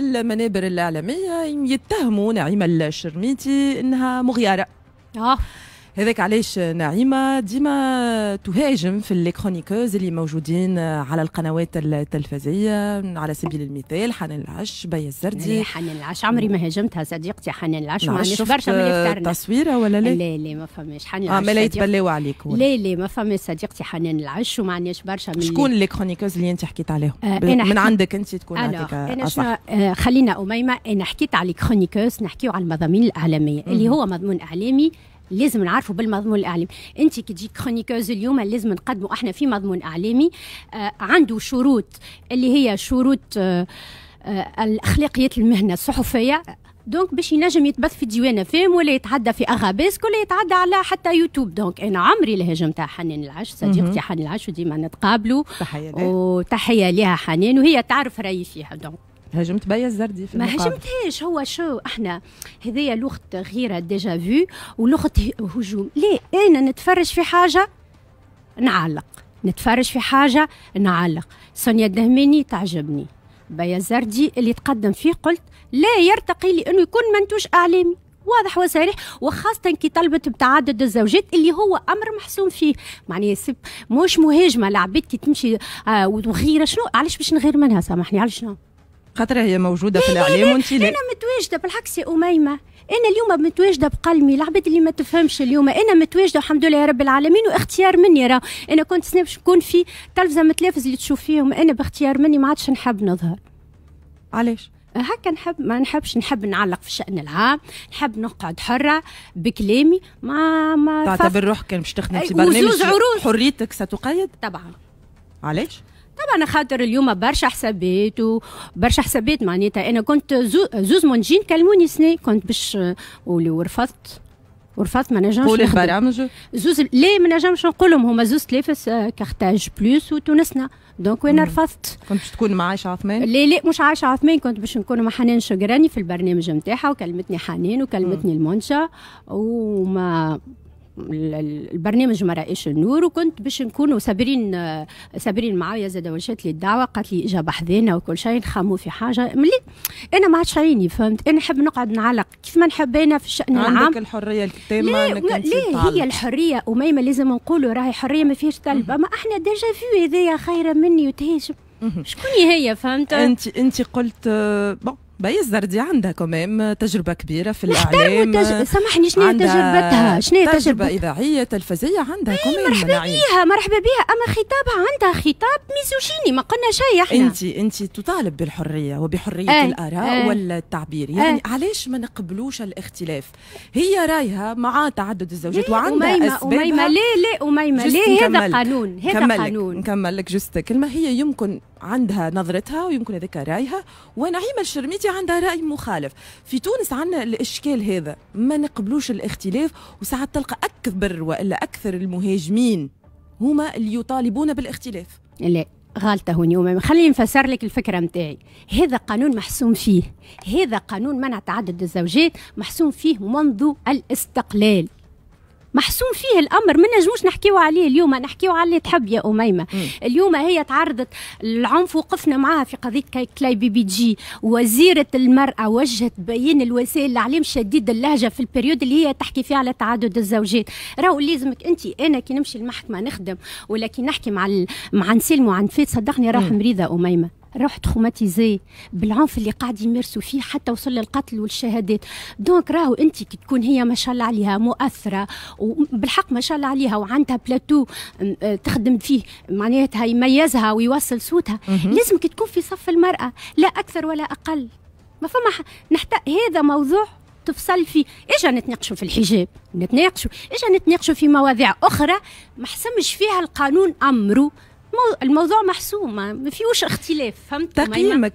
في المنابر الإعلامية يتهموا نعيمة الشرميتي أنها مغياره. آه. هذاك علاش نعيمه ديما تهاجم في لي كرونيكوز اللي موجودين على القنوات التلفزيه على سبيل المثال حنان العش بيا الزردي يعني حنان العش عمري ما هاجمتها صديقتي حنان العش نعم، ما عنديش برشا من تصويره ولا لا؟ لا لا ما فماش حنان العش اه ما لا يتبلاو عليك لا لا ما فماش صديقتي حنان العش وما عنديش برشا من شكون لي كرونيكوز اللي انت حكيت عليهم؟ آه من عندك انت تكون عندك آه، انا شنو آه خلينا اميمه انا حكيت على الكرونيكوز نحكيو على المضامين الاعلاميه اللي هو مضمون اعلامي لازم نعرفوا بالمضمون الاعلامي انت كي تجي كرونيكوز اليوم لازم نقدموا احنا في مضمون اعلامي آه عنده شروط اللي هي شروط آه آه الاخلاقيات المهنه الصحفيه دونك باش ينجم يتبث في ديوان فيم ولا يتعدى في اغابيس ولا يتعدى على حتى يوتيوب دونك انا عمري الهجم تاع حنان العش صديقتي حنان العش وديما نتقابلوا تحيه لها وتحيه لها حنان وهي تعرف رايي فيها دونك هاجمت بيا الزردي في ما هاجمتهاش هو شو احنا هذايا لغه غيره ديجا فيو ولغه هجوم ليه انا نتفرج في حاجه نعلق نتفرج في حاجه نعلق سونيا الدهماني تعجبني بيا الزردي اللي تقدم فيه قلت لا يرتقي لانه يكون منتوج اعلامي واضح وصريح وخاصة كي طلبت بتعدد الزوجات اللي هو أمر محسوم فيه معناها سب مش مهاجمة لعبات كي تمشي آه وغيره شنو علاش باش نغير منها سامحني علاش شنو خاطر هي موجوده في إيه، الاعلام وانت انا متواجده بالعكس يا اميمه انا اليوم متواجده بقلمي العباد اللي ما تفهمش اليوم انا متواجده الحمد لله يا رب العالمين واختيار مني راه انا كنت سنة باش نكون في تلفزه متلافز اللي تشوف فيهم انا باختيار مني ما عادش نحب نظهر علاش هكا نحب ما نحبش نحب نعلق في الشأن العام نحب نقعد حرة بكلامي ما ما تعتبر روحك كان باش تخدم في برنامج حريتك ستقيد طبعا علاش طبعا خاطر اليوم برشا حسابات وبرشا حسابات معناتها انا كنت زوز منجين كلموني سنة كنت باش ورفضت ورفضت ما نجمش قول البرامج زوز لا ما نجمش نقولهم هما زوز تلافس كارتاج بلوس وتونسنا دونك وين رفضت كنت باش تكون مع عايشه عثمان؟ لا لا مش عايشه عثمان كنت باش نكون مع حنان شقراني في البرنامج نتاعها وكلمتني حنان وكلمتني المنشا وما البرنامج مرائش النور وكنت باش نكونوا صابرين صابرين معايا زاد ورشات لي الدعوه قالت لي اجا بحذانا وكل شيء نخمو في حاجه ملي انا ما عادش عيني فهمت انا نحب نقعد نعلق كيف ما نحب انا في الشان العام عندك الحريه التامه انك ليه هي الحريه اميمه لازم نقولوا راهي حريه ما فيهاش طلب اما احنا ديجا فيو هذايا خيره مني وتهاجم شكون هي فهمت انت انت قلت آه، بون بي الزردي عندها كمان تجربه كبيره في الاعلام تج... سامحني شنو هي تجربتها شنو تجربه تجربة اذاعيه تلفزيه عندها إيه، كمان مرحبا بيها مرحبا بيها اما خطابها عندها خطاب ميزوجيني ما قلنا شيء احنا انت انت تطالب بالحريه وبحريه أي. الاراء أي. والتعبير يعني أي. علاش ما نقبلوش الاختلاف هي رايها مع تعدد الزوجات إيه، وعندها أميمة اسبابها أميمة لا لا أميمة لا هذا قانون هذا قانون نكمل لك جست كلمه هي يمكن عندها نظرتها ويمكن هذاك رايها ونعيمه الشرميتي عندها راي مخالف في تونس عندنا الاشكال هذا ما نقبلوش الاختلاف وساعات تلقى اكبر والا اكثر المهاجمين هما اللي يطالبون بالاختلاف لا غالطه هوني خليني نفسر لك الفكره نتاعي هذا قانون محسوم فيه هذا قانون منع تعدد الزوجات محسوم فيه منذ الاستقلال محسوم فيه الامر ما نجموش نحكيو عليه اليوم نحكيو على اللي تحب يا اميمه اليوم هي تعرضت للعنف وقفنا معاها في قضيه كلاي بي بي جي وزيره المراه وجهت بيان الوسائل الاعلام شديد اللهجه في البريود اللي هي تحكي فيها على تعدد الزوجات راهو لازمك انت انا كي نمشي المحكمه نخدم ولا كي نحكي مع مع نسلم وعن فيت صدقني راح مريضه اميمه راح تروماتيزي بالعنف اللي قاعد يمارسوا فيه حتى وصل للقتل والشهادات دونك راهو انت كي تكون هي ما شاء الله عليها مؤثره وبالحق ما شاء الله عليها وعندها بلاتو آه، تخدم فيه معناتها يميزها ويوصل صوتها لازمك تكون في صف المراه لا اكثر ولا اقل ما فما ح... نحتاج هذا موضوع تفصل فيه اجا نتناقشوا في الحجاب نتناقشوا اجا نتناقشوا في مواضيع اخرى ما حسمش فيها القانون امره الموضوع محسوم ما فيهوش اختلاف فهمت تقييمك